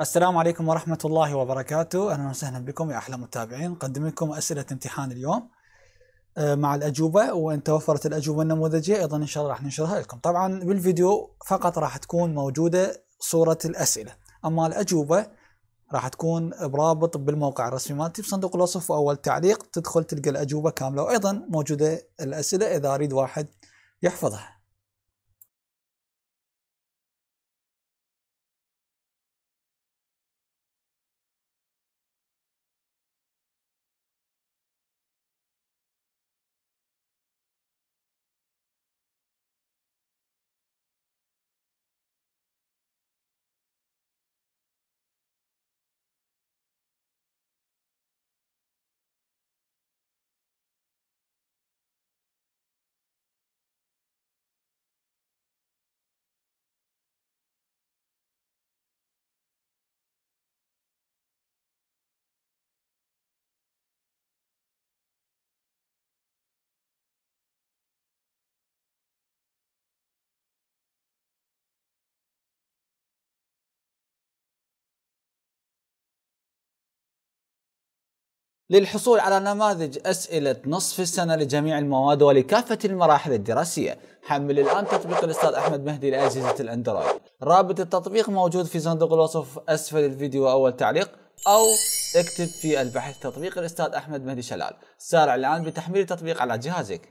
السلام عليكم ورحمة الله وبركاته أهلا وسهلا بكم يا أحلى متابعين قدم لكم أسئلة امتحان اليوم آه، مع الأجوبة وإن توفرت الأجوبة النموذجية أيضا إن شاء الله راح ننشرها لكم طبعا بالفيديو فقط راح تكون موجودة صورة الأسئلة أما الأجوبة راح تكون برابط بالموقع الرسمي مالتي بصندوق الوصف وأول تعليق تدخل تلقى الأجوبة كاملة وأيضا موجودة الأسئلة إذا أريد واحد يحفظها للحصول على نماذج أسئلة نصف السنة لجميع المواد ولكافة المراحل الدراسية حمل الآن تطبيق الأستاذ أحمد مهدي لأجهزة الأندرويد رابط التطبيق موجود في صندوق الوصف أسفل الفيديو أول تعليق أو اكتب في البحث تطبيق الأستاذ أحمد مهدي شلال سارع الآن بتحميل التطبيق على جهازك